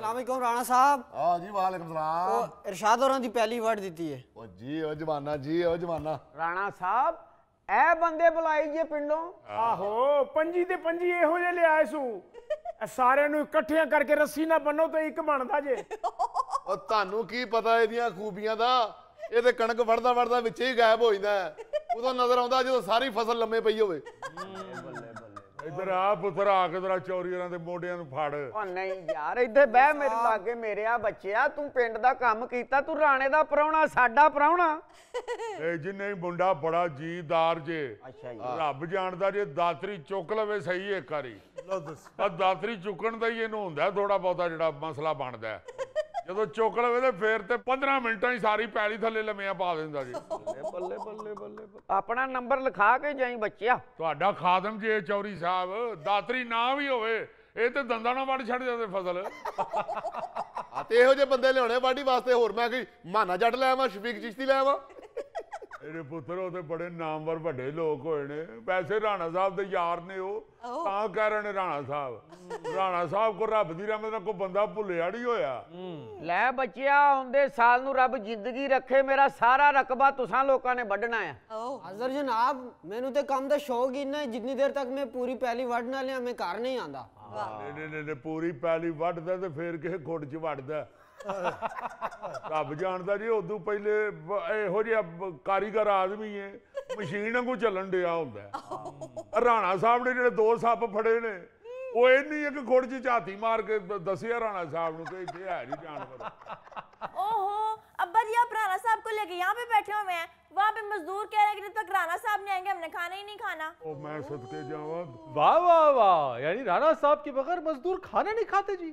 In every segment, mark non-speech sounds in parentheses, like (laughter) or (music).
ਵਾਲੇਕੁਮ ਰਾਣਾ ਸਾਹਿਬ ਆ ਜੀ ਵਾਲੇਕੁਮ ਸਲਾਮ ਉਹ ਇਰਸ਼ਾਦ ਹੋਰਾਂ ਦੀ ਪਹਿਲੀ ਵਾਰ ਦਿੱਤੀ ਹੈ ਉਹ ਜੀ ਉਹ ਜਵਾਨਾ ਜੀ ਉਹ ਜਵਾਨਾ ਰਾਣਾ ਸਾਹਿਬ ਐ ਬੰਦੇ ਬੁਲਾਈ ਜੇ ਪਿੰਡੋਂ ਆਹੋ ਪੰਜੀ ਤੇ ਪੰਜੀ ਇਹੋ ਜੇ ਲਿਆਏ ਸੂ ਸਾਰਿਆਂ ਨੂੰ ਇਕੱਠਿਆਂ ਕਰਕੇ ਰੱਸੀ ਨਾ ਬੰਨੋ ਤੇ ਇੱਕ ਬਣਦਾ ਜੇ ਉਹ ਤੁਹਾਨੂੰ ਕੀ ਪਤਾ ਇਹਦੀਆਂ ਖੂਬੀਆਂ ਦਾ ਇਹ ਤੇ ਕਣਕ ਵੜਦਾ ਵੜਦਾ ਵਿੱਚ ਹੀ ਗਾਇਬ ਹੋ ਜਾਂਦਾ ਉਹਦਾ ਨਜ਼ਰ ਆਉਂਦਾ ਜਦੋਂ ਸਾਰੀ ਫਸਲ ਲੰਮੇ ਪਈ ਹੋਵੇ ਬੱਲੇ ਇਧਰ ਆ ਪੁੱਤਰ ਆ ਕੇ ਜਰਾ ਚੌਰੀਆਂ ਦੇ ਮੋਢਿਆਂ ਨੂੰ ਫੜ ਉਹ ਨਹੀਂ ਯਾਰ ਇੱਥੇ ਬਹਿ ਮੇਰੇ ਲਾਗੇ ਮੇਰੇ ਆ ਬੱਚਿਆ ਤੂੰ ਪਿੰਡ ਦਾ ਕੰਮ ਕੀਤਾ ਤੂੰ ਰਾਣੇ ਦਾ ਪ੍ਰਾਹੁਣਾ ਸਾਡਾ ਪ੍ਰਾਹੁਣਾ ਇਹ ਜਿੰਨੇ ਮੁੰਡਾ ਬੜਾ ਜੀਦਾਰ ਜੇ ਅੱਛਾ ਜੀ ਰੱਬ ਜਾਣਦਾ ਜੇ ਦਾਤਰੀ ਚੁੱਕ ਲਵੇ ਸਹੀ ਇੱਕ ਵਾਰੀ ਲਓ ਦੱਸ ਪਰ ਦਾਤਰੀ ਚੁੱਕਣ ਦਾ ਹੀ ਇਹਨੂੰ ਹੁੰਦਾ ਥੋੜਾ ਬਹੁਤਾ ਜਿਹੜਾ ਮਸਲਾ ਬਣਦਾ ਜਦੋਂ ਚੁੱਕ ਲਵੇ ਤੇ ਫੇਰ ਤੇ 15 ਮਿੰਟਾਂ ਹੀ ਸਾਰੀ ਪੈਲੀ ਥੱਲੇ ਲੰਮਿਆ ਪਾ ਦਿੰਦਾ ਜੀ ਬੱਲੇ ਬੱਲੇ ਬੱਲੇ اپنا نمبر لکھا کے جائی بچیا خاتم جی چوڑی صاحب دا بھی ہو تو دندا نہ بڑھ چاہے بندے لیا باڈی واسطے ہوئی مانا جڑ لے ما شفیق چیشتی لے ما ਇਹਦੇ ਪੁੱਤਰ ਉਹ ਤੇ ਬੜੇ ਨਾਮਵਰ ਵੱਡੇ ਲੋਕ ਹੋਏ ਨੇ ਪੈਸੇ ਰਾਣਾ ਸਾਹਿਬ ਦੇ ਯਾਰ ਨੇ ਉਹ ਤਾਂ ਰਹੇ ਨੇ ਰਾਣਾ ਸਾਹਿਬ ਰਾਣਾ ਸਾਹਿਬ ਕੋ ਰੱਬ ਦੀ ਰਹਿਮਤ ਨਾਲ ਕੋ ਬੰਦਾ ਭੁੱਲਿਆ ਨਹੀਂ ਹੋਇਆ ਲੈ ਬੱਚਿਆ ਹੁੰਦੇ ਸਾਲ ਨੂੰ ਰੱਬ ਜ਼ਿੰਦਗੀ ਰੱਖੇ ਮੇਰਾ ਸਾਰਾ ਰਕਬਾ ਤੁਸਾਂ ਲੋਕਾਂ ਨੇ ਵੱਢਣਾ ਆ ਹਜ਼ਰ ਜਨਾਬ ਮੈਨੂੰ ਤੇ ਕੰਮ ਦਾ ਸ਼ੌਕ ਹੀ ਨਹੀਂ ਜਿੰਨੀ ਦੇਰ ਤੱਕ ਮੈਂ ਪੂਰੀ ਪਹਿਲੀ ਵੱਢ ਨਾ ਲਿਆ ਮੈਂ ਘਰ ਨਹੀਂ ਆਂਦਾ ਨਹੀਂ ਨਹੀਂ ਪੂਰੀ ਪਹਿਲੀ ਵੱਢਦਾ ਤੇ ਫੇਰ ਕਿਸੇ ਘੁੱਟ 'ਚ ਵੱਢਦਾ جی کو رانا صاحب کے ابا آپ لے یہاں پہ پہ بیٹھے ہوئے ہیں وہاں مزدور کہہ رہے ہیں کہ جب تک رانا رانا صاحب صاحب نہیں نہیں نہیں آئیں گے ہم نے کھانا کھانا کھانا ہی او میں صدقے جاواں واہ واہ واہ یعنی کے بغیر مزدور کھاتے جی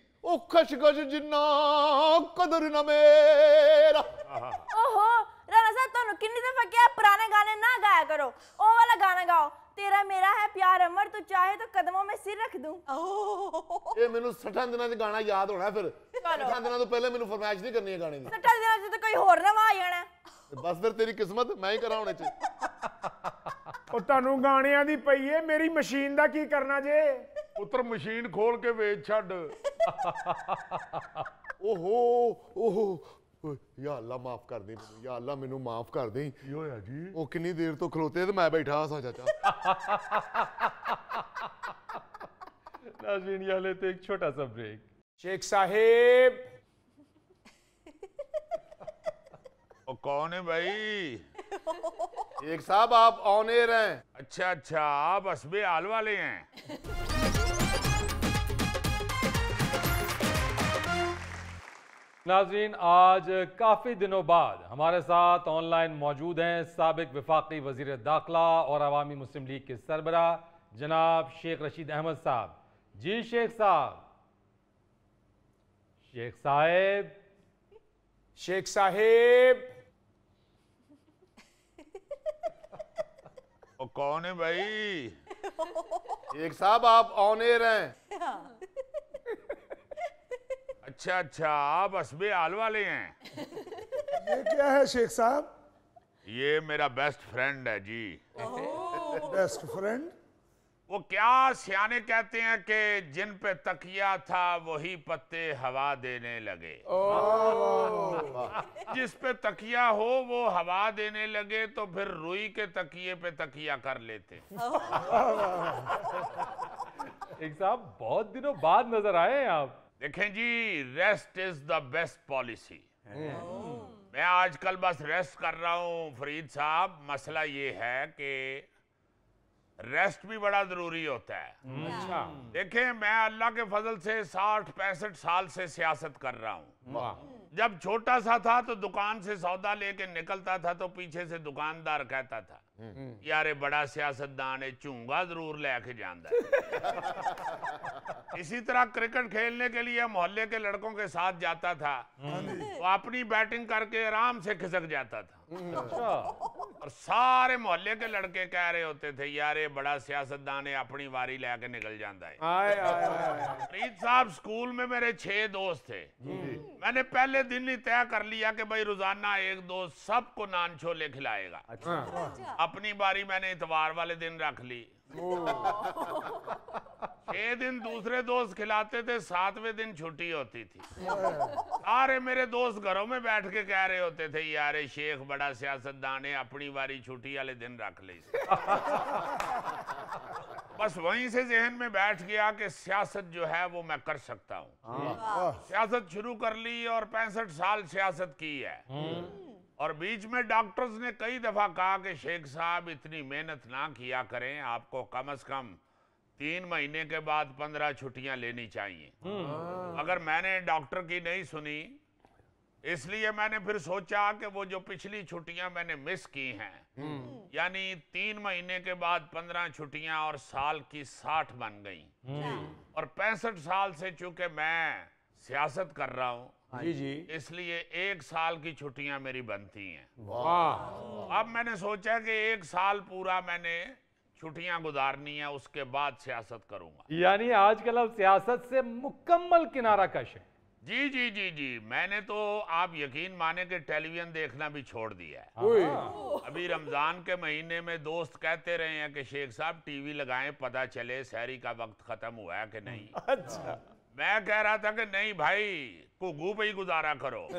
ਉਹ ਖਸ਼ਗਜ ਜਿੰਨਾ ਕਦਰ ਨਾ ਮੇਰਾ ਓਹੋ ਰਾਣਾ ਸਾਹਿਬ ਤੁਹਾਨੂੰ ਕਿੰਨੀ ਦਫਾ ਕਿਹਾ ਪੁਰਾਣੇ ਗਾਣੇ ਨਾ ਗਾਇਆ ਕਰੋ ਉਹ ਵਾਲਾ ਗਾਣਾ ਗਾਓ ਤੇਰਾ ਮੇਰਾ ਹੈ ਪਿਆਰ ਅਮਰ ਤੂੰ ਚਾਹੇ ਤਾਂ ਕਦਮੋਂ ਮੈਂ ਸਿਰ ਰੱਖ ਦੂੰ ਇਹ ਮੈਨੂੰ ਸੱਠਾਂ ਦਿਨਾਂ ਦੇ ਗਾਣਾ ਯਾਦ ਹੋਣਾ ਫਿਰ ਸੱਠਾਂ ਦਿਨਾਂ ਤੋਂ ਪਹਿਲੇ ਮੈਨੂੰ ਫਰਮਾਇਸ਼ ਨਹੀਂ ਕਰਨੀ ਇਹ ਗਾਣੇ ਦੀ ਸੱਠਾਂ ਦਿਨਾਂ ਚ ਤਾਂ ਕੋਈ ਹੋਰ ਨਵਾਂ ਆ ਜਾਣਾ ਬਸ ਫਿਰ ਤੇਰੀ ਕਿਸਮਤ ਮੈਂ ਹੀ ਕਰਾਉਣੇ ਚ ਉਹ ਤੁਹਾਨੂੰ ਗਾਣਿਆਂ ਦੀ ਪਈ ਏ ਮੇਰੀ ਮਸ਼ੀਨ ਦਾ ਕੀ ਕਰਨਾ ਜੇ ਪੁੱਤਰ ਮਸ਼ੀਨ ਖੋਲ ਕੇ ਵੇਚ ਛੱਡ سا ناظرین لیتے ایک چھوٹا بریک شیخ شیخ صاحب صاحب کون ہے بھائی آپ بائی ہیں اچھا اچھا آپ اسبے آل والے ہے ناظرین آج کافی دنوں بعد ہمارے ساتھ آن لائن موجود ہیں سابق وفاقی وزیر داخلہ اور عوامی مسلم لیگ کے سربراہ جناب شیخ رشید احمد صاحب جی شیخ صاحب شیخ صاحب شیخ صاحب کون ہے بھائی شیخ صاحب آپ آن آنے رہیں ہاں۔ اچھا اچھا آپ اصبے آل والے ہیں یہ کیا ہے شیخ صاحب یہ میرا بیسٹ فرینڈ ہے جی بیسٹ فرینڈ وہ کیا سیانے کہتے ہیں کہ جن پہ تکیا تھا وہی پتے ہوا دینے لگے جس پہ تکیا ہو وہ ہوا دینے لگے تو پھر روئی کے تکیے پہ تکیا کر لیتے ایک صاحب بہت دنوں بعد نظر آئے ہیں آپ دیکھیں جی rest is the best policy میں آج کل بس ریسٹ کر رہا ہوں فرید صاحب مسئلہ یہ ہے کہ ریسٹ بھی بڑا ضروری ہوتا ہے ہاں۔ اچھا۔ دیکھیں میں اللہ کے فضل سے ساٹھ پینسٹھ سال سے سیاست کر رہا ہوں جب چھوٹا سا تھا تو دکان سے سودا لے کے نکلتا تھا تو پیچھے سے دکاندار کہتا تھا یار بڑا سیاستدان ہے چونگا ضرور لے کے جاندہ ہے اسی طرح کرکٹ کھیلنے کے لیے محلے کے لڑکوں کے ساتھ جاتا تھا ہاں جی۔ وہ اپنی بیٹنگ کر کے آرام سے کھسک جاتا تھا اور سارے محلے کے لڑکے کہہ رہے ہوتے تھے یار سیاستدان ہے اپنی واری لے کے نکل ہے فرید صاحب سکول میں میرے چھ دوست تھے میں نے پہلے دن ہی طے کر لیا کہ بھائی روزانہ ایک دوست سب کو نان چھو کھلائے گا اپنی باری میں نے اتوار والے دن رکھ لی چھ دن دوسرے دوست کھلاتے تھے ساتویں دن چھٹی ہوتی تھی سارے میرے دوست گھروں میں بیٹھ کے کہہ رہے ہوتے تھے یار شیخ بڑا سیاست ہے اپنی واری چھٹی والے دن رکھ لی بس وہیں سے ذہن میں بیٹھ گیا کہ سیاست جو ہے وہ میں کر سکتا ہوں ہاں۔ سیاست شروع کر لی اور پینسٹھ سال سیاست کی ہے ہاں۔ اور بیچ میں ڈاکٹرز نے کئی دفعہ کہا کہ شیخ صاحب اتنی محنت نہ کیا کریں آپ کو کم از کم تین مہینے کے بعد پندرہ چھٹیاں لینی چاہیے ہاں۔ اگر میں نے ڈاکٹر کی نہیں سنی اس لیے میں نے پھر سوچا کہ وہ جو پچھلی چھٹیاں میں نے مس کی ہیں ہاں۔ یعنی تین مہینے کے بعد پندرہ چھٹیاں اور سال کی ساٹھ بن گئیں ہاں۔ اور پینسٹھ سال سے چونکہ میں سیاست کر رہا ہوں ہاں جی،, جی جی اس لیے ایک سال کی چھٹیاں میری بنتی ہیں اب میں نے سوچا کہ ایک سال پورا میں نے چھٹیاں گزارنی ہیں اس کے بعد سیاست سیاست کروں گا یعنی آج کل اب سے مکمل کنارہ کش ہے جی جی جی جی میں نے تو آپ یقین مانے کہ ٹیلیویژن دیکھنا بھی چھوڑ دیا ہے ہاں۔ ابھی رمضان کے مہینے میں دوست کہتے رہے ہیں کہ شیخ صاحب ٹی وی لگائیں پتہ چلے شہری کا وقت ختم ہوا ہے کہ نہیں اچھا۔ میں کہہ رہا تھا کہ نہیں بھائی گگو گگو پہ ہی گزارا کرو (laughs)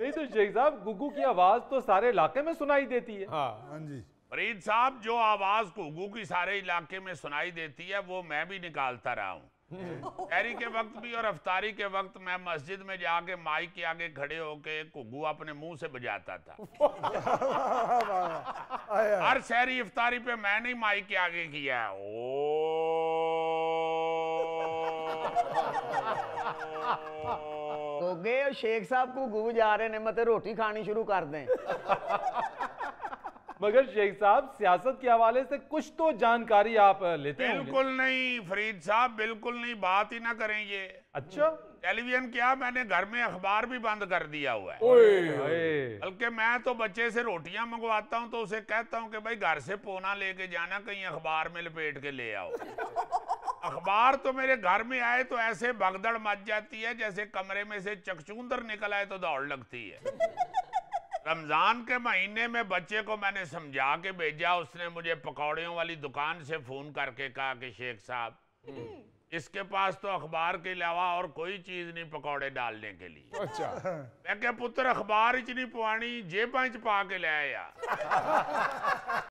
نہیں تو تو شیخ صاحب کی آواز سارے علاقے میں میں سنائی سنائی دیتی دیتی ہے ہے ہاں،, ہاں جی فرید صاحب جو آواز گگو کی سارے علاقے وہ میں بھی نکالتا رہا ہوں شہری کے وقت بھی اور افطاری کے وقت میں مسجد میں جا کے مائی کے آگے کھڑے ہو کے گگو اپنے منہ سے بجاتا تھا (laughs) ہر شہری افطاری پہ میں نے مائی کے آگے کیا ہے تو گئے شیخ صاحب کو گوجا رہے مطلب روٹی کھانی شروع کر دیں مگر شیخ صاحب سیاست کے حوالے سے کچھ تو جانکاری آپ لیتے ہیں نہیں فرید صاحب بالکل نہیں بات ہی نہ کریں یہ اچھا ٹیلی ویژن کیا میں نے گھر میں اخبار بھی بند کر دیا ہوا ہے بلکہ میں تو بچے سے روٹیاں منگواتا ہوں تو اسے کہتا ہوں کہ بھائی گھر سے پونا لے کے جانا کہیں اخبار میں لپیٹ کے لے آؤ اخبار تو میرے گھر میں آئے تو ایسے بگدڑ مچ جاتی ہے جیسے کمرے میں سے چکچوندر نکل آئے تو دوڑ لگتی ہے رمضان کے کے مہینے میں میں بچے کو نے نے سمجھا بھیجا اس مجھے پکوڑیوں والی دکان سے فون کر کے کہا کہ شیخ صاحب اس کے پاس تو اخبار کے علاوہ اور کوئی چیز نہیں پکوڑے ڈالنے کے لیے اچھا۔ میں کہ پتر اخبار اچ نہیں پوانی جے پچ پا کے لے آیا